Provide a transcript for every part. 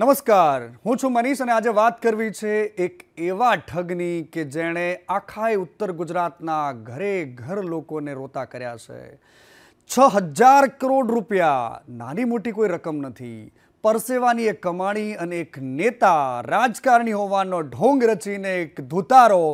નમસ્કાર હું છું મનીષ અને આજે વાત કરવી છે એક એવા ઠગની કે જેણે આખાય ઉત્તર ગુજરાતના ઘરે ઘર લોકોને રોતા કર્યા છે છ હજાર કરોડ રૂપિયા નાની મોટી કોઈ રકમ નથી પરસેવાની એક કમાણી અને એક નેતા રાજકારણી હોવાનો ઢોંગ રચીને એક ધુતારો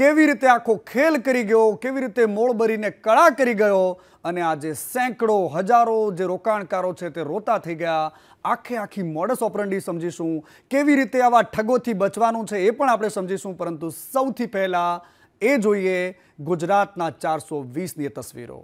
કેવી રીતે આખો ખેલ કરી ગયો કેવી રીતે મોળ ભરીને કળા કરી ગયો અને આજે સેંકડો હજારો જે રોકાણકારો છે તે રોતા થઈ ગયા આખે આખી મોડસ ઓપરંડી સમજીશું કેવી રીતે આવા ઠગોથી બચવાનું છે એ પણ આપણે સમજીશું પરંતુ સૌથી પહેલાં એ જોઈએ ગુજરાતના ચારસો વીસની તસવીરો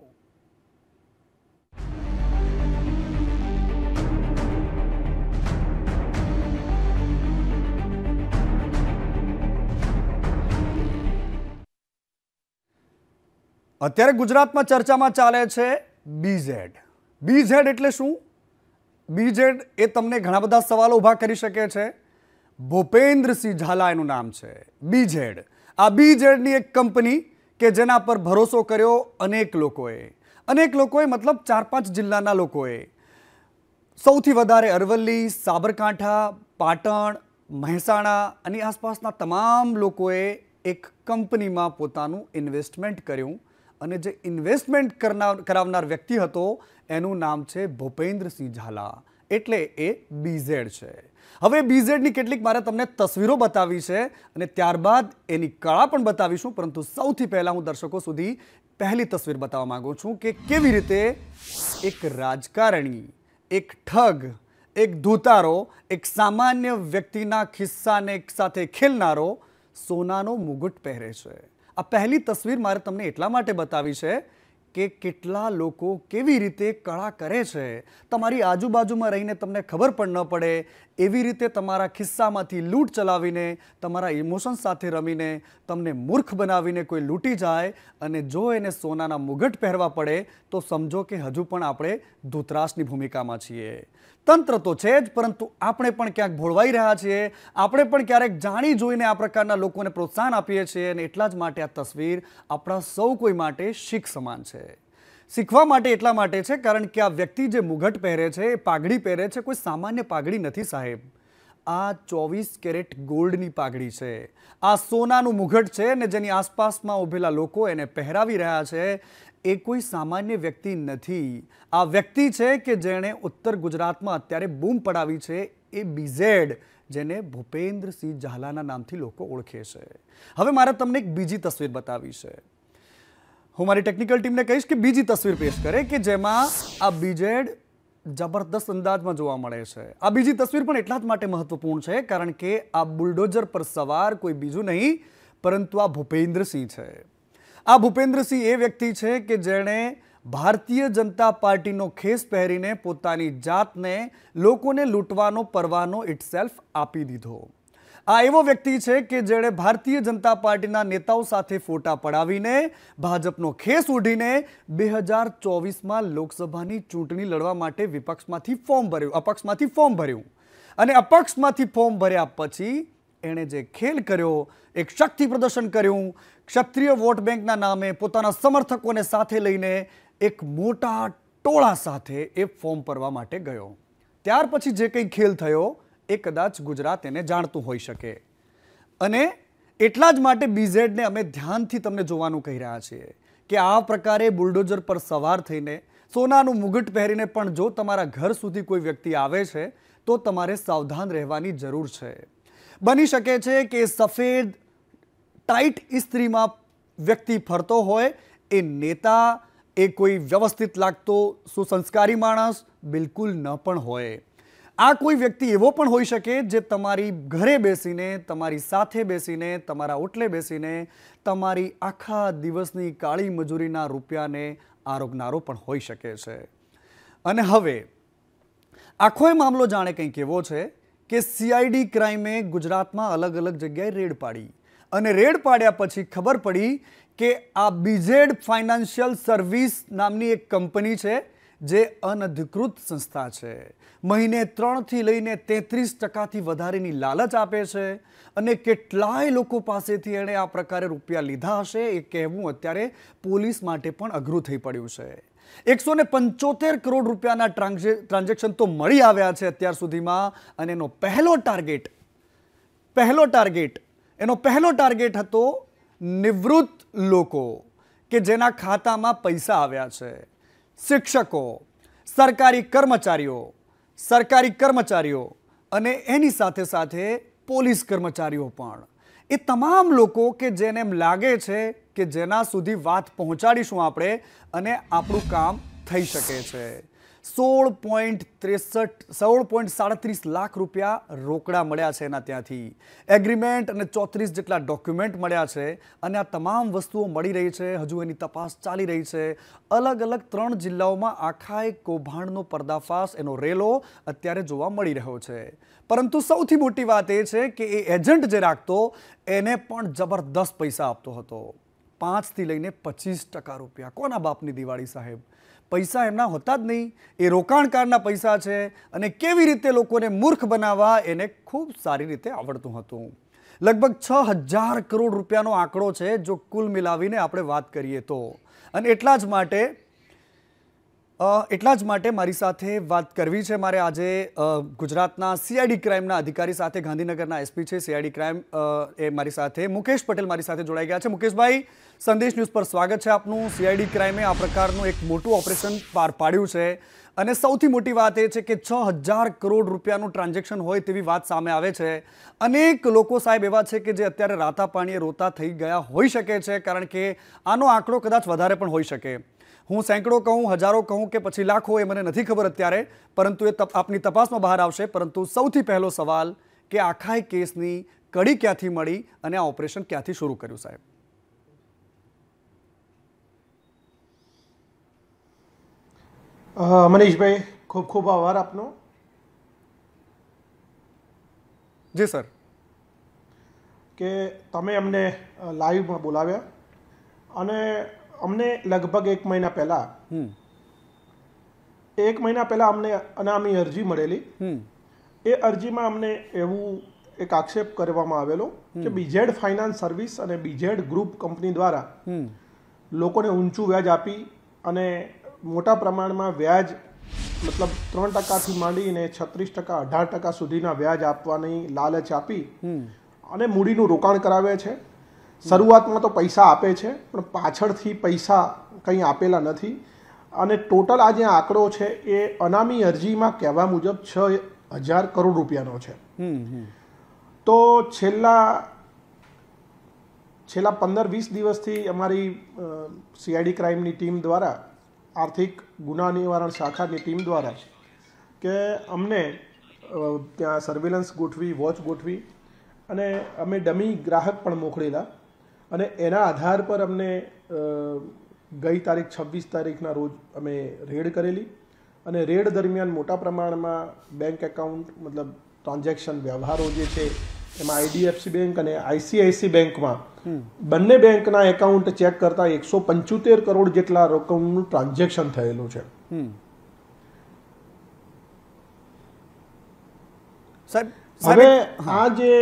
અત્યારે ગુજરાતમાં ચર્ચામાં ચાલે છે બીઝેડ બીઝેડ એટલે શું બીઝેડ એ તમને ઘણા બધા સવાલો ઊભા કરી શકે છે ભૂપેન્દ્રસિંહ ઝાલા એનું નામ છે બીઝેડ આ બીઝેડની એક કંપની કે જેના પર ભરોસો કર્યો અનેક લોકોએ અનેક લોકોએ મતલબ ચાર પાંચ જિલ્લાના લોકોએ સૌથી વધારે અરવલ્લી સાબરકાંઠા પાટણ મહેસાણા અને આસપાસના તમામ લોકોએ એક કંપનીમાં પોતાનું ઇન્વેસ્ટમેન્ટ કર્યું અને જે ઇન્વેસ્ટમેન્ટ કરાવનાર વ્યક્તિ હતો એનું નામ છે ભૂપેન્દ્રસિંહ ઝાલા એટલે એ બીઝેડ છે હવે બીઝેડની કેટલીક મારે તમને તસવીરો બતાવી છે અને ત્યારબાદ એની કળા પણ બતાવીશું પરંતુ સૌથી પહેલાં હું દર્શકો સુધી પહેલી તસવીર બતાવવા માગું છું કે કેવી રીતે એક રાજકારણી એક ઠગ એક ધૂતારો એક સામાન્ય વ્યક્તિના ખિસ્સાને એક સાથે ખેલનારો સોનાનો મુગટ પહેરે છે આ પહેલી તસવીર મારે તમને એટલા માટે બતાવી છે કે કેટલા લોકો કેવી રીતે કળા કરે છે તમારી આજુબાજુમાં રહીને તમને ખબર પણ ન પડે એવી રીતે તમારા ખિસ્સામાંથી લૂંટ ચલાવીને તમારા ઇમોશન્સ સાથે રમીને તમને મૂર્ખ બનાવીને કોઈ લૂંટી જાય અને જો એને સોનાના મુગટ પહેરવા પડે તો સમજો કે હજુ પણ આપણે ધૂતરાસની ભૂમિકામાં છીએ તંત્ર તો છે જ પરંતુ આપણે પણ ક્યાંક ભોળવાઈ રહ્યા છીએ આપણે પણ ક્યારેક જાણી જોઈને આ પ્રકારના લોકોને પ્રોત્સાહન આપીએ છીએ અને એટલા જ માટે આ તસવીર આપણા સૌ કોઈ માટે શીખ સમાન છે શીખવા માટે એટલા માટે છે કારણ કે આ વ્યક્તિ જે મુઘટ પહેરે છે એ પાઘડી પહેરે છે કોઈ સામાન્ય પાઘડી નથી સાહેબ આ ચોવીસ કેરેટ ગોલ્ડની પાઘડી છે આ સોનાનું મુઘટ છે ને જેની આસપાસમાં ઊભેલા લોકો એને પહેરાવી રહ્યા છે એ કોઈ સામાન્ય વ્યક્તિ નથી આ વ્યક્તિ છે કે જેણે ઉત્તર ગુજરાતમાં અત્યારે બૂમ પડાવી છે એ બીઝેડ જેને ભૂપેન્દ્રસિંહ ઝાલાના નામથી લોકો ઓળખે છે હવે મારે તમને એક બીજી તસવીર બતાવી છે હું મારી ટેકનિકલ ટીમને કહીશ કે બીજી તસવીર પેશ કરે કે જેમાં આ બીજેડ જબરદસ્ત અંદાજમાં જોવા મળે છે આ બીજી તસવીર પણ એટલા જ માટે મહત્વપૂર્ણ છે કારણ કે આ બુલડોઝર પર સવાર કોઈ બીજું નહીં પરંતુ આ ભૂપેન્દ્રસિંહ છે આ ભૂપેન્દ્રસિંહ એ વ્યક્તિ છે કે જેણે ભારતીય જનતા પાર્ટીનો ખેસ પહેરીને પોતાની જાતને લોકોને લૂંટવાનો પરવાનો ઇટસેલ્ફ આપી દીધો આ એવો વ્યક્તિ છે કે જેણે ભારતીય જનતા પાર્ટીના નેતાઓ સાથે ફોટા પડાવીને ભાજપનો ખેસ ઉઢીને બે હજાર ચોવીસમાં લોકસભાની ચૂંટણી લડવા માટે વિપક્ષમાંથી ફોર્મ ભર્યું અપક્ષમાંથી ફોર્મ ભર્યું અને અપક્ષમાંથી ફોર્મ ભર્યા પછી એણે જે ખેલ કર્યો એક શક્તિ પ્રદર્શન કર્યું ક્ષત્રિય વોટ બેંકના નામે પોતાના સમર્થકોને સાથે લઈને એક મોટા ટોળા સાથે એ ફોર્મ ભરવા માટે ગયો ત્યાર પછી જે કંઈ ખેલ થયો એ કદાચ ગુજરાત એને જાણતું હોઈ શકે અને એટલા જ માટે બીઝેડને અમે ધ્યાનથી તમને જોવાનું કહી રહ્યા છીએ કે આ પ્રકારે બુલડોઝર પર સવાર થઈને સોનાનું મુગટ પહેરીને પણ જો તમારા ઘર સુધી કોઈ વ્યક્તિ આવે છે તો તમારે સાવધાન રહેવાની જરૂર છે બની શકે છે કે સફેદ ટાઈટ ઇસ્ત્રીમાં વ્યક્તિ ફરતો હોય એ નેતા એ કોઈ વ્યવસ્થિત લાગતો સુસંસ્કારી માણસ બિલકુલ ન પણ હોય આ કોઈ વ્યક્તિ એવો પણ હોઈ શકે જે તમારી ઘરે બેસીને તમારી સાથે બેસીને તમારા ઓટલે બેસીને તમારી આખા દિવસની કાળી મજૂરીના રૂપિયાને આરોગનારો પણ હોઈ શકે છે અને હવે આખો એ મામલો જાણે કંઈક એવો છે કે સીઆઈડી ક્રાઇમે ગુજરાતમાં અલગ અલગ જગ્યાએ રેડ પાડી અને રેડ પાડ્યા પછી ખબર પડી કે આ બીઝેડ ફાઇનાન્શિયલ સર્વિસ નામની એક કંપની છે જે અનધિકૃત સંસ્થા છે મહિને ત્રણથી લઈને તેત્રીસ ટકાથી વધારેની લાલચ આપે છે અને કેટલાય લોકો પાસેથી એણે આ પ્રકારે રૂપિયા લીધા હશે એ કહેવું અત્યારે પોલીસ માટે પણ અઘરું થઈ પડ્યું છે એકસો ને પંચોતેર કરોડ રૂપિયાના ટ્રાન્ઝેક્શન તો મળી આવ્યા છે અત્યાર સુધીમાં અને એનો પહેલો ટાર્ગેટ પહેલો ટાર્ગેટ એનો પહેલો ટાર્ગેટ હતો નિવૃત્ત લોકો કે જેના ખાતામાં પૈસા આવ્યા છે શિક્ષકો સરકારી કર્મચારીઓ સરકારી કર્મચારીઓ અને એની સાથે સાથે પોલીસ કર્મચારીઓ પણ એ તમામ લોકો કે જેને એમ લાગે છે કે જેના સુધી વાત પહોંચાડીશું આપણે અને આપણું કામ થઈ શકે છે સોળ પોઈન્ટ ત્રેસઠ સોળ પોઈન્ટ સાડત્રીસ લાખ રૂપિયા રોકડા મળ્યા છે એના ત્યાંથી એગ્રીમેન્ટ અને ચોત્રીસ જેટલા ડોક્યુમેન્ટ મળ્યા છે અને આ તમામ વસ્તુઓ મળી રહી છે હજુ એની તપાસ ચાલી રહી છે અલગ અલગ ત્રણ જિલ્લાઓમાં આખા એક કૌભાંડનો પર્દાફાશ એનો રેલો અત્યારે જોવા મળી રહ્યો છે પરંતુ સૌથી મોટી વાત એ છે કે એ એજન્ટ જે રાખતો એને પણ જબરદસ્ત પૈસા આપતો હતો પાંચથી લઈને પચીસ ટકા રૂપિયા કોના બાપની દિવાળી સાહેબ પૈસા એમના હોતા જ નહીં એ રોકાણકારના પૈસા છે અને કેવી રીતે લોકોને મૂર્ખ બનાવવા એને ખૂબ સારી રીતે આવડતું હતું લગભગ છ હજાર કરોડ રૂપિયાનો આંકડો છે જો કુલ મિલાવીને આપણે વાત કરીએ તો અને એટલા જ માટે એટલા જ માટે મારી સાથે વાત કરવી છે મારે આજે ગુજરાતના સીઆઈડી ક્રાઇમના અધિકારી સાથે ગાંધીનગરના એસપી છે સીઆઈડી ક્રાઇમ એ મારી સાથે મુકેશ પટેલ મારી સાથે જોડાઈ ગયા છે મુકેશભાઈ સંદેશ ન્યૂઝ પર સ્વાગત છે આપનું સીઆઈડી ક્રાઇમે આ પ્રકારનું એક મોટું ઓપરેશન પાર પાડ્યું છે અને સૌથી મોટી વાત એ છે કે છ હજાર કરોડ રૂપિયાનું ટ્રાન્ઝેક્શન હોય તેવી વાત સામે આવે છે અનેક લોકો સાહેબ એવા છે કે જે અત્યારે રાતા પાણીએ રોતા થઈ ગયા હોઈ શકે છે કારણ કે આનો આંકડો કદાચ વધારે પણ હોઈ શકે હું સેંકડો કહું હજારો કહું કે પછી લાખો એ મને નથી ખબર અત્યારે પરંતુ એ આપની તપાસમાં બહાર આવશે પરંતુ સૌથી પહેલો સવાલ કે આખા કેસની કડી ક્યાંથી મળી અને આ ઓપરેશન ક્યાંથી શરૂ કર્યું સાહેબ મનીષભાઈ ખૂબ ખૂબ આભાર આપનો જી સર કે તમે અમને લાઈવમાં બોલાવ્યા અને અમને લગભગ એક મહિના પહેલાં એક મહિના પહેલાં અમને અનામી અરજી મળેલી એ અરજીમાં અમને એવું એક આક્ષેપ કરવામાં આવેલો કે બીજેડ ફાઇનાન્સ સર્વિસ અને બીજેડ ગ્રુપ કંપની દ્વારા લોકોને ઊંચું વ્યાજ આપી અને મોટા પ્રમાણમાં વ્યાજ મતલબ ત્રણ ટકાથી માંડીને છત્રીસ ટકા અઢાર ટકા સુધીના વ્યાજ આપવાની લાલચ આપી અને મૂડીનું રોકાણ કરાવે છે શરૂઆતમાં તો પૈસા આપે છે પણ પાછળથી પૈસા કંઈ આપેલા નથી અને ટોટલ આ જે આંકડો છે એ અનામી અરજીમાં કહેવા મુજબ છ હજાર કરોડ રૂપિયાનો છે તો છેલ્લા છેલ્લા પંદર વીસ દિવસથી અમારી સીઆઈડી ક્રાઇમની ટીમ દ્વારા આર્થિક ગુના નિવારણ શાખાની ટીમ દ્વારા કે અમને ત્યાં સર્વેલન્સ ગોઠવી વોચ ગોઠવી અને અમે ડમી ગ્રાહક પણ મોકલેલા અને એના આધાર પર અમને ગઈ તારીખ છવ્વીસ તારીખના રોજ અમે રેડ કરેલી અને રેડ દરમિયાન મોટા પ્રમાણમાં બેંક એકાઉન્ટ મતલબ ટ્રાન્ઝેક્શન વ્યવહારો જે છે એમાં આઈડીએફસી બેંક અને આઈસીઆઈસી બેંકમાં બંને બેંકના એકાઉન્ટ ચેક કરતા એકસો પંચોતેર કરોડ જેટલા રકમનું ટ્રાન્ઝેક્શન થયેલું છે સાહેબ હવે આ જે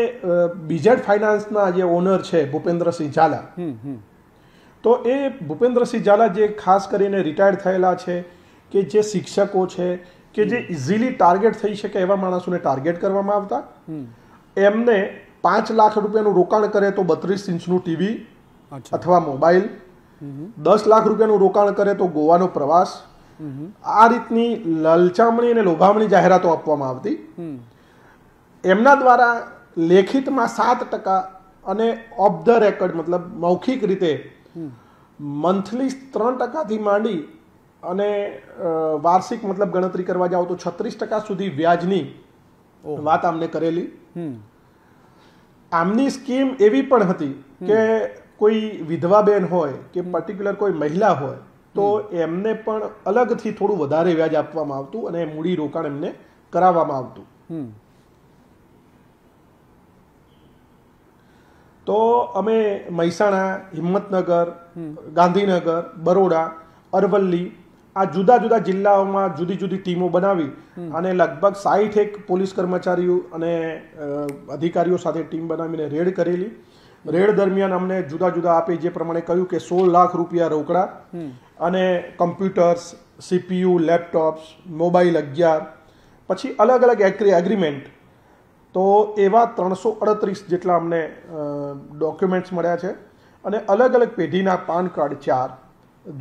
બીજેડ ફાઇનાન્સના જે ઓનર છે ભૂપેન્દ્રસિંહ ઝાલા તો એ ભૂપેન્દ્રસિંહ ઝાલા જે ખાસ કરીને રિટાયર્ડ થયેલા છે કે જે શિક્ષકો છે કે જે ઇઝીલી ટાર્ગેટ થઈ શકે એવા માણસોને ટાર્ગેટ કરવામાં આવતા એમને પાંચ લાખ રૂપિયાનું રોકાણ કરે તો બત્રીસ ઇંચનું ટીવી અથવા મોબાઈલ દસ લાખ રૂપિયાનું રોકાણ કરે તો ગોવાનો પ્રવાસ આ રીતની લલચામણી અને લોભામણી જાહેરાતો આપવામાં આવતી એમના દ્વારા લેખિતમાં સાત ટકા અને ઓફ ધ રેકર્ડ મતલબ મૌખિક રીતે મંથલી ત્રણ ટકાથી માંડી અને વાર્ષિક મતલબ ગણતરી કરવા જાઓ તો છત્રીસ ટકા સુધી વ્યાજની વાત આમને કરેલી આમની સ્કીમ એવી પણ હતી કે કોઈ વિધવા બેન હોય કે પર્ટિક્યુલર કોઈ મહિલા હોય તો એમને પણ અલગથી થોડું વધારે વ્યાજ આપવામાં આવતું અને મૂડી રોકાણ એમને કરાવવામાં આવતું તો અમે મહેસાણા હિંમતનગર ગાંધીનગર બરોડા અરવલ્લી આ જુદા જુદા જિલ્લાઓમાં જુદી જુદી ટીમો બનાવી અને લગભગ સાઠ એક પોલીસ કર્મચારીઓ અને અધિકારીઓ સાથે ટીમ બનાવીને રેડ કરેલી રેડ દરમિયાન અમને જુદા જુદા આપી જે પ્રમાણે કહ્યું કે સોળ લાખ રૂપિયા રોકડા અને કમ્પ્યુટર્સ સીપીયુ લેપટોપ્સ મોબાઈલ અગિયાર પછી અલગ અલગ એગ્રીમેન્ટ તો એવા ત્રણસો અડત્રીસ જેટલા અમને ડોક્યુમેન્ટ્સ મળ્યા છે અને અલગ અલગ પેઢીના પાન કાર્ડ ચાર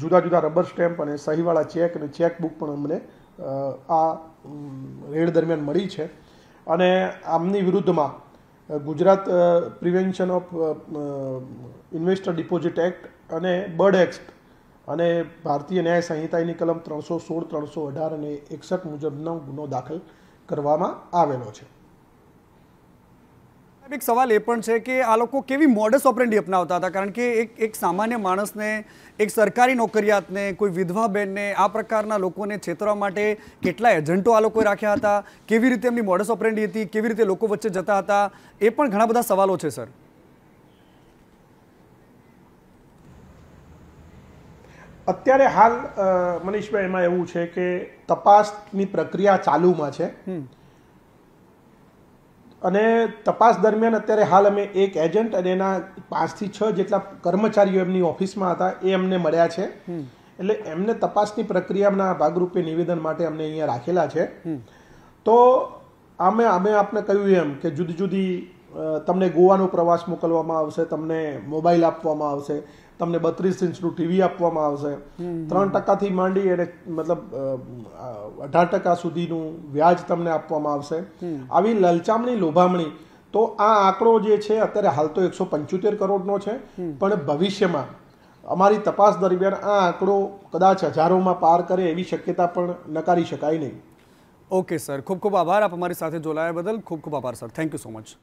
જુદા જુદા રબર સ્ટેમ્પ અને સહીવાળા ચેક અને ચેકબુક પણ અમને આ રેડ દરમિયાન મળી છે અને આમની વિરુદ્ધમાં Gujarat prevention of investor deposit act અને બર્ડ એક્ટ અને ભારતીય ન્યાય સંહિતાની કલમ ત્રણસો સોળ ત્રણસો અઢાર અને એકસઠ મુજબનો ગુનો દાખલ કરવામાં આવેલો છે એક સવાલ એ પણ છે કે આ લોકો કેવી મોડસ ઓપરેન્ડી અપનાવતા હતા કારણ કે એક એક સામાન્ય માણસને એક સરકારી નોકરિયાતને કોઈ વિધવા બહેનને આ પ્રકારના લોકોને છેતરવા માટે કેટલા એજન્ટો આ લોકોએ રાખ્યા હતા કેવી રીતે એમની મોડસ ઓપરેન્ડી હતી કેવી રીતે લોકો વચ્ચે જતા હતા એ પણ ઘણા બધા સવાલો છે સર અત્યારે હાલ મનીષભાઈ એમાં એવું છે કે તપાસની પ્રક્રિયા ચાલુમાં છે હમ અને તપાસ દરમિયાન અત્યારે હાલ અમે એક એજન્ટ અને એના પાંચથી છ જેટલા કર્મચારીઓ એમની ઓફિસમાં હતા એ અમને મળ્યા છે એટલે એમને તપાસની પ્રક્રિયાના ભાગરૂપે નિવેદન માટે અમને અહીંયા રાખેલા છે તો અમે અમે આપને કહ્યું એમ કે જુદી જુદી તમને ગોવાનો પ્રવાસ મોકલવામાં આવશે તમને મોબાઈલ આપવામાં આવશે તમને બત્રીસ ઇંચનું ટીવી આપવામાં આવશે ત્રણ ટકાથી માંડી એને મતલબ અઢાર ટકા સુધીનું વ્યાજ તમને આપવામાં આવશે આવી લલચામણી લોભામણી તો આ આંકડો જે છે અત્યારે હાલ તો એકસો પંચોતેર કરોડનો છે પણ ભવિષ્યમાં અમારી તપાસ દરમિયાન આ આંકડો કદાચ હજારોમાં પાર કરે એવી શક્યતા પણ નકારી શકાય નહીં ઓકે સર ખૂબ ખૂબ આભાર આપ અમારી સાથે જોડાયા બદલ ખૂબ ખૂબ આભાર sir thank you so much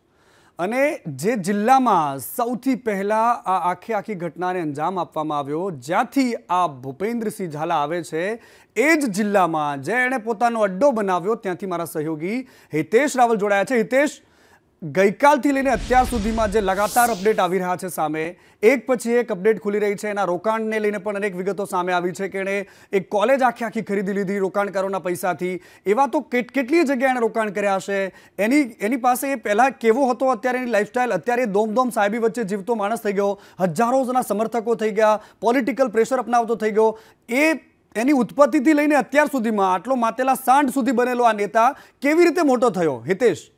અને જે જિલ્લામાં સૌથી પહેલાં આ આખી આખી ઘટનાને અંજામ આપવામાં આવ્યો જ્યાંથી આ ભૂપેન્દ્રસિંહ ઝાલા આવે છે એ જ જિલ્લામાં જે એણે પોતાનો અડ્ડો બનાવ્યો ત્યાંથી મારા સહયોગી હિતેશ રાવલ જોડાયા છે હિતેશ ગઈકાલથી લઈને અત્યાર સુધીમાં જે લગાતાર અપડેટ આવી રહ્યા છે સામે એક પછી એક અપડેટ ખુલી રહી છે એના રોકાણને લઈને પણ અનેક વિગતો સામે આવી છે કે એણે એક કોલેજ આખી આખી ખરીદી લીધી રોકાણકારોના પૈસાથી એવા તો કેટલી જગ્યાએ એણે રોકાણ કર્યા હશે એની એની પાસે એ પહેલાં કેવો હતો અત્યારે એની લાઇફસ્ટાઇલ અત્યારે દોમદોમ સાહેબી વચ્ચે જીવતો માણસ થઈ ગયો હજારોના સમર્થકો થઈ ગયા પોલિટિકલ પ્રેશર અપનાવતો થઈ ગયો એ એની ઉત્પત્તિથી લઈને અત્યાર સુધીમાં આટલો માતેલા સાંઠ સુધી બનેલો આ નેતા કેવી રીતે મોટો થયો હિતેશ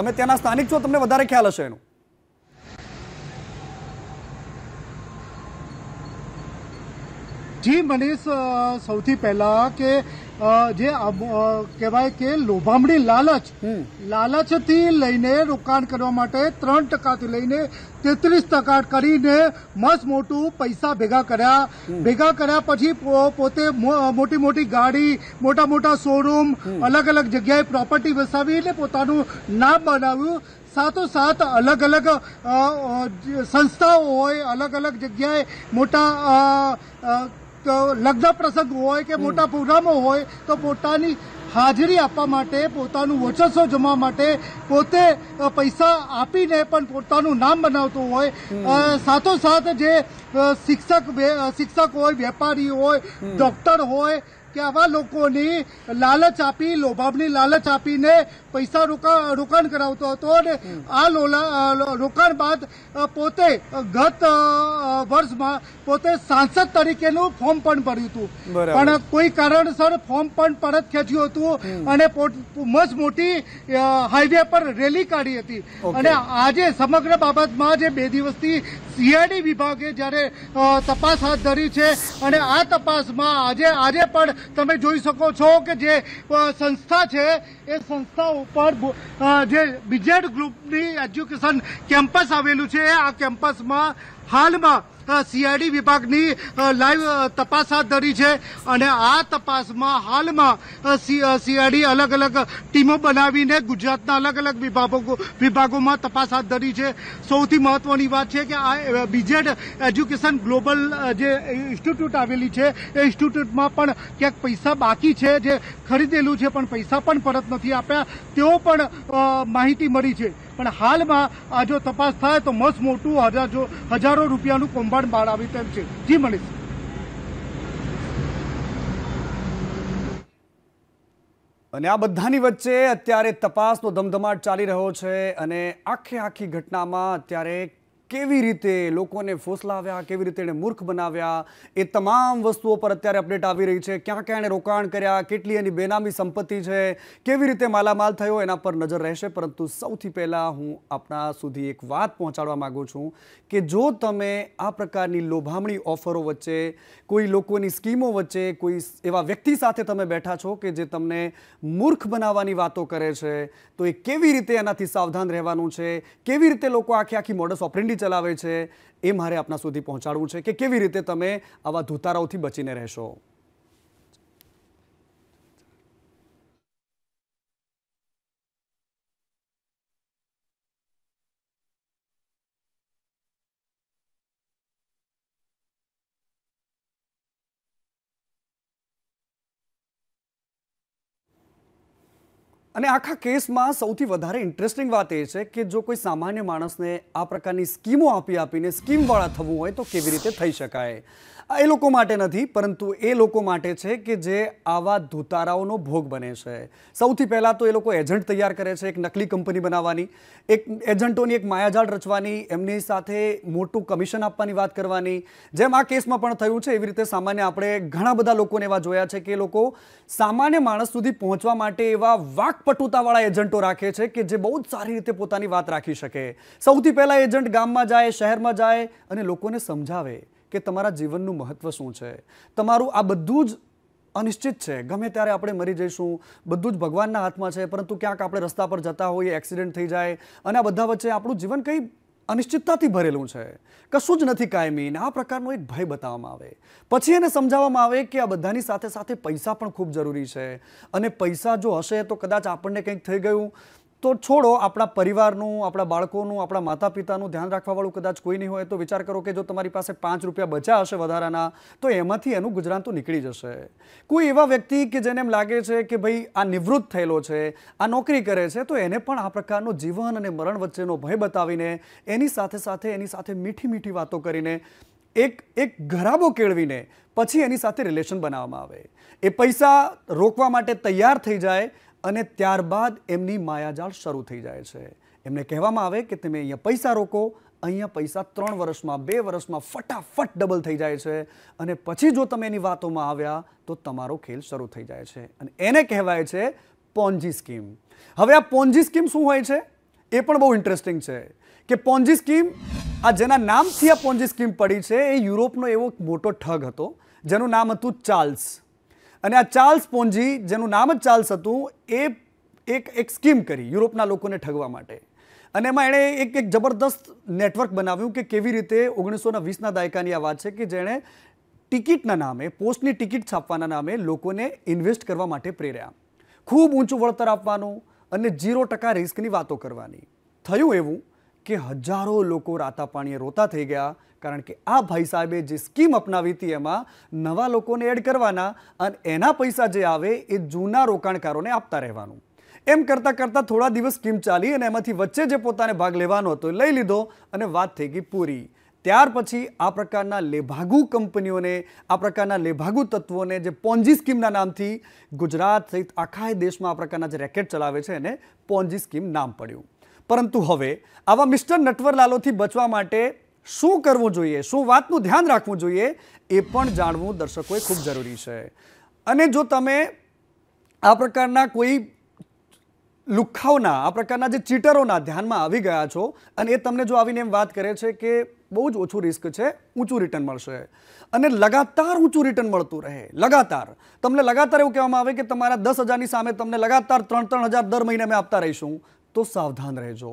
તમે ત્યાંના સ્થાનિક છો તમને વધારે ખ્યાલ હશે એનો જી મનીષ સૌથી પહેલાં કે જે કહેવાય કે લોભામણી લાલચ લાલચથી લઈને રોકાણ કરવા માટે ત્રણ ટકાથી લઈને તેત્રીસ ટકા કરીને મસ્ત મોટું પૈસા ભેગા કર્યા ભેગા કર્યા પછી પોતે મોટી મોટી ગાડી મોટા મોટા શોરૂમ અલગ અલગ જગ્યાએ પ્રોપર્ટી વસાવી અને પોતાનું નામ બનાવ્યું સાથોસાથ અલગ અલગ સંસ્થાઓ હોય અલગ અલગ જગ્યાએ મોટા લગ્ન પ્રસંગ હોય કે મોટા પ્રોગ્રામો હોય તો પોતાની હાજરી આપવા માટે પોતાનું વર્ચસ્વ જમાવવા માટે પોતે પૈસા આપીને પણ પોતાનું નામ બનાવતું હોય સાથોસાથ જે શિક્ષક શિક્ષક હોય વેપારી હોય ડોક્ટર હોય કે આવા લોકોની લાલચ આપી લોભામની લાલચ આપીને પૈસા રોકાણ કરાવતો હતો અને આ લોલા રોકાણ બાદ પોતે ગત વર્ષમાં પોતે સાંસદ તરીકેનું ફોર્મ પણ ભર્યું હતું પણ કોઈ કારણસર ફોર્મ પણ પરત ખેંચ્યું હતું અને મસ્ત મોટી હાઈવે પર રેલી કાઢી હતી અને આજે સમગ્ર બાબતમાં જે બે દિવસથી સીઆઈડી વિભાગે જ્યારે તપાસ હાથ ધરી છે અને આ તપાસમાં આજે આજે પણ તમે જોઈ શકો છો કે જે સંસ્થા છે એ સંસ્થા ઉપર જે બીજેડ ગ્રુપની એજ્યુકેશન કેમ્પસ આવેલું છે આ કેમ્પસમાં હાલમાં સીઆઈડી વિભાગની લાઈવ તપાસ હાથ ધરી છે અને આ તપાસમાં હાલમાં સીઆઈડી અલગ અલગ ટીમો બનાવીને ગુજરાતના અલગ અલગ વિભાગો વિભાગોમાં તપાસ હાથ ધરી છે સૌથી મહત્વની વાત છે કે આ બીજેડ એજ્યુકેશન ગ્લોબલ જે ઇન્સ્ટિટ્યૂટ આવેલી છે એ ઇન્સ્ટિટ્યૂટમાં પણ ક્યાંક પૈસા બાકી છે જે ખરીદેલું છે પણ પૈસા પણ પરત નથી આપ્યા તેઓ પણ માહિતી મળી છે પણ હાલમાં આ જો તપાસ થાય તો મસ્ત મોટું જો હજારો રૂપિયાનું કૌભાંડ બહાર આવી તેમ છે જી મનીષ અને આ બધાની વચ્ચે અત્યારે તપાસનો ધમધમાટ ચાલી રહ્યો છે અને આખે આખી ઘટનામાં અત્યારે કેવી રીતે લોકોને ફોસલાવ્યા કેવી રીતે એણે મૂર્ખ બનાવ્યા એ તમામ વસ્તુઓ પર અત્યારે અપડેટ આવી રહી છે ક્યાં ક્યાં એણે રોકાણ કર્યા કેટલી એની બેનામી સંપત્તિ છે કેવી રીતે માલામાલ થયો એના પર નજર રહેશે પરંતુ સૌથી પહેલાં હું આપણા સુધી એક વાત પહોંચાડવા માગું છું કે જો તમે આ પ્રકારની લોભામણી ઓફરો વચ્ચે કોઈ લોકોની સ્કીમો વચ્ચે કોઈ એવા વ્યક્તિ સાથે તમે બેઠા છો કે જે તમને મૂર્ખ બનાવવાની વાતો કરે છે તો એ કેવી રીતે એનાથી સાવધાન રહેવાનું છે કેવી રીતે લોકો આખી આખી મોડસ ઓપરેન્ડી ફેક્ટરી ચલાવે છે એ મારે આપના સુધી પહોંચાડવું છે કે કેવી રીતે તમે આવા ધુતારાઓથી બચીને રહેશો અને આખા કેસમાં સૌથી વધારે ઇન્ટરેસ્ટિંગ વાત એ છે કે જો કોઈ સામાન્ય માણસને આ પ્રકારની સ્કીમો આપી આપીને સ્કીમવાળા થવું હોય તો કેવી રીતે થઈ શકાય એ લોકો માટે નથી પરંતુ એ લોકો માટે છે કે જે આવા ધુતારાઓનો ભોગ બને છે સૌથી પહેલાં તો એ લોકો એજન્ટ તૈયાર કરે છે એક નકલી કંપની બનાવવાની એક એજન્ટોની એક માયાજાળ રચવાની એમની સાથે મોટું કમિશન આપવાની વાત કરવાની જેમ આ કેસમાં પણ થયું છે એવી રીતે સામાન્ય આપણે ઘણા બધા લોકોને એવા જોયા છે કે એ લોકો સામાન્ય માણસ સુધી પહોંચવા માટે એવા વાકપટુતાવાળા એજન્ટો રાખે છે કે જે બહુ જ સારી રીતે પોતાની વાત રાખી શકે સૌથી પહેલાં એજન્ટ ગામમાં જાય શહેરમાં જાય અને લોકોને સમજાવે કે તમારા જીવનનું મહત્ત્વ શું છે તમારું આ બધું જ અનિશ્ચિત છે ગમે ત્યારે આપણે મરી જઈશું બધું જ ભગવાનના હાથમાં છે પરંતુ ક્યાંક આપણે રસ્તા પર જતા હોઈએ એક્સિડન્ટ થઈ જાય અને આ બધા વચ્ચે આપણું જીવન કંઈ અનિશ્ચિતતાથી ભરેલું છે કશું જ નથી કાયમી ને આ પ્રકારનો એક ભય બતાવવામાં આવે પછી એને સમજાવવામાં આવે કે આ બધાની સાથે સાથે પૈસા પણ ખૂબ જરૂરી છે અને પૈસા જો હશે તો કદાચ આપણને કંઈક થઈ ગયું તો છોડો આપણા પરિવારનું આપણા બાળકોનું આપણા માતા પિતાનું ધ્યાન રાખવાવાળું કદાચ કોઈ નહીં હોય તો વિચાર કરો કે જો તમારી પાસે પાંચ રૂપિયા બચ્યા હશે વધારાના તો એમાંથી એનું ગુજરાન તો નીકળી જશે કોઈ એવા વ્યક્તિ કે જેને એમ લાગે છે કે ભાઈ આ નિવૃત્ત થયેલો છે આ નોકરી કરે છે તો એને પણ આ પ્રકારનું જીવન અને મરણ વચ્ચેનો ભય બતાવીને એની સાથે સાથે એની સાથે મીઠી મીઠી વાતો કરીને એક એક ઘરાબો કેળવીને પછી એની સાથે રિલેશન બનાવવામાં આવે એ પૈસા રોકવા માટે તૈયાર થઈ જાય અને ત્યારબાદ એમની માયાજાળ શરૂ થઈ જાય છે એમને કહેવામાં આવે કે તમે અહીંયા પૈસા રોકો અહીંયા પૈસા ત્રણ વર્ષમાં બે વર્ષમાં ફટાફટ ડબલ થઈ જાય છે અને પછી જો તમે એની વાતોમાં આવ્યા તો તમારો ખેલ શરૂ થઈ જાય છે અને એને કહેવાય છે પોન્જી સ્કીમ હવે આ પોન્જી સ્કીમ શું હોય છે એ પણ બહુ ઇન્ટરેસ્ટિંગ છે કે પોન્જી સ્કીમ આ જેના નામથી આ પોન્જી સ્કીમ પડી છે એ યુરોપનો એવો મોટો ઠગ હતો જેનું નામ હતું ચાર્લ્સ અને આ ચાર્લ્સ પોન્જી જેનું નામ જ ચાર્લ્સ હતું એ એક એક સ્કીમ કરી યુરોપના લોકોને ઠગવા માટે અને એમાં એણે એક એક જબરદસ્ત નેટવર્ક બનાવ્યું કે કેવી રીતે ઓગણીસોના વીસના દાયકાની આ વાત છે કે જેણે ટિકિટના નામે પોસ્ટની ટિકિટ છાપવાના નામે લોકોને ઇન્વેસ્ટ કરવા માટે પ્રેર્યા ખૂબ ઊંચું વળતર આપવાનું અને જીરો ટકા રિસ્કની વાતો કરવાની થયું એવું કે હજારો લોકો રાતા પાણીએ રોતા થઈ ગયા કારણ કે આ ભાઈ સાહેબે જે સ્કીમ અપનાવી હતી એમાં નવા લોકોને એડ કરવાના અને એના પૈસા જે આવે એ જૂના રોકાણકારોને આપતા રહેવાનું એમ કરતાં કરતાં થોડા દિવસ સ્કીમ ચાલી અને એમાંથી વચ્ચે જે પોતાને ભાગ લેવાનો હતો લઈ લીધો અને વાત થઈ ગઈ પૂરી ત્યાર પછી આ પ્રકારના લેભાગુ કંપનીઓને આ પ્રકારના લેભાગુ તત્વોને જે પોન્જી સ્કીમના નામથી ગુજરાત સહિત આખા દેશમાં આ પ્રકારના જે રેકેટ ચલાવે છે એને પોન્જી સ્કીમ નામ પડ્યું પરંતુ હવે આવા મિસ્ટર નટવરલાલોથી બચવા માટે શું કરવું જોઈએ શું વાતનું ધ્યાન રાખવું જોઈએ એ પણ જાણવું દર્શકોએ ખૂબ જરૂરી છે અને જો તમે આ પ્રકારના કોઈ લુખાઓના આ પ્રકારના જે ચીટરોના ધ્યાનમાં આવી ગયા છો અને એ તમને જો આવીને એમ વાત કરે છે કે બહુ જ ઓછું રિસ્ક છે ઊંચું રિટર્ન મળશે અને લગાતાર ઊંચું રિટર્ન મળતું રહે લગાતાર તમને લગાતાર એવું કહેવામાં આવે કે તમારા દસ હજારની સામે તમને લગાતાર ત્રણ ત્રણ હજાર દર મહિને અમે આપતા રહીશું તો સાવધાન રહેજો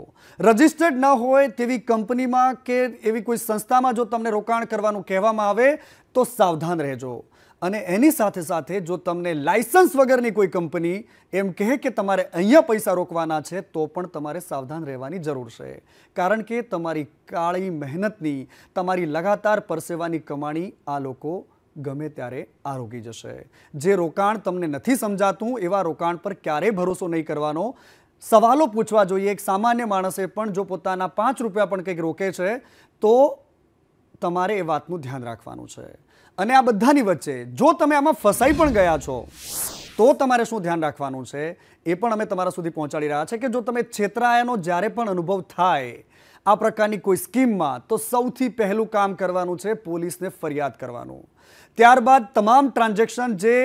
રજિસ્ટર્ડ ન હોય તેવી કંપનીમાં કે એવી કોઈ સંસ્થામાં જો તમને રોકાણ કરવાનું કહેવામાં આવે તો સાવધાન રહેજો અને એની સાથે સાથે જો તમને લાયસન્સ વગરની કોઈ કંપની એમ કહે કે તમારે અહીંયા પૈસા રોકવાના છે તો પણ તમારે સાવધાન રહેવાની જરૂર છે કારણ કે તમારી કાળી મહેનતની તમારી લગાતાર પરસેવાની કમાણી આ લોકો ગમે ત્યારે આરોગી જશે જે રોકાણ તમને નથી સમજાતું એવા રોકાણ પર ક્યારેય ભરોસો નહીં કરવાનો સવાલો પૂછવા જોઈએ એક સામાન્ય માણસે પણ જો પોતાના પાંચ રૂપિયા પણ કંઈક રોકે છે તો તમારે એ વાતનું ધ્યાન રાખવાનું છે અને આ બધાની વચ્ચે જો તમે આમાં ફસાઈ પણ ગયા છો તો તમારે શું ધ્યાન રાખવાનું છે એ પણ અમે તમારા સુધી પહોંચાડી રહ્યા છે કે જો તમે છેતરાયાનો જ્યારે પણ અનુભવ થાય આ પ્રકારની કોઈ સ્કીમમાં તો સૌથી પહેલું કામ કરવાનું છે પોલીસને ફરિયાદ કરવાનું ત્યારબાદ તમામ ટ્રાન્ઝેક્શન જે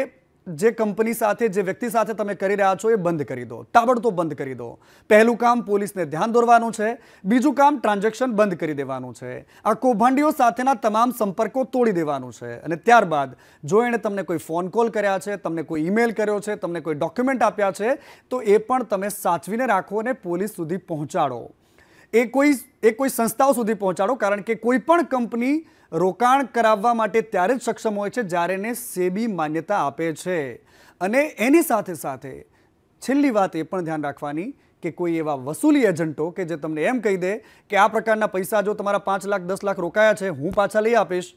જે કંપની સાથે જે વ્યક્તિ સાથે તમે કરી રહ્યા છો એ બંધ કરી દો તાબડતોબ બંધ કરી દો પહેલું કામ પોલીસને ધ્યાન દોરવાનું છે બીજું કામ ટ્રાન્ઝેક્શન બંધ કરી દેવાનું છે આ કૌભાંડીઓ સાથેના તમામ સંપર્કો તોડી દેવાનું છે અને ત્યારબાદ જો એણે તમને કોઈ ફોન કોલ કર્યા છે તમને કોઈ ઈમેલ કર્યો છે તમને કોઈ ડોક્યુમેન્ટ આપ્યા છે તો એ પણ તમે સાચવીને રાખો અને પોલીસ સુધી પહોંચાડો એ કોઈ એ કોઈ સંસ્થાઓ સુધી પહોંચાડો કારણ કે કોઈ પણ કંપની રોકાણ કરાવવા માટે ત્યારે જ સક્ષમ હોય છે જ્યારે એને સેબી માન્યતા આપે છે અને એની સાથે સાથે છેલ્લી વાત એ પણ ધ્યાન રાખવાની કે કોઈ એવા વસૂલી એજન્ટો કે જે તમને એમ કહી દે કે આ પ્રકારના પૈસા જો તમારા પાંચ લાખ દસ લાખ રોકાયા છે હું પાછા લઈ આપીશ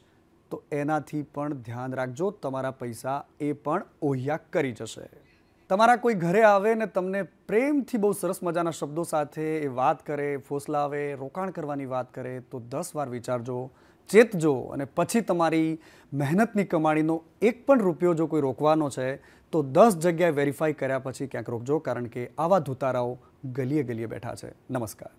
તો એનાથી પણ ધ્યાન રાખજો તમારા પૈસા એ પણ ઓહિયા કરી જશે તમારા કોઈ ઘરે આવે ને તમને પ્રેમથી બહુ સરસ મજાના શબ્દો સાથે એ વાત કરે ફોસલાવે રોકાણ કરવાની વાત કરે તો દસ વાર વિચારજો ચેતજો અને પછી તમારી મહેનતની કમાણીનો એક પણ રૂપિયો જો કોઈ રોકવાનો છે તો દસ જગ્યાએ વેરીફાઈ કર્યા પછી ક્યાંક રોકજો કારણ કે આવા ધુતારાઓ ગલીએ ગલીએ બેઠા છે નમસ્કાર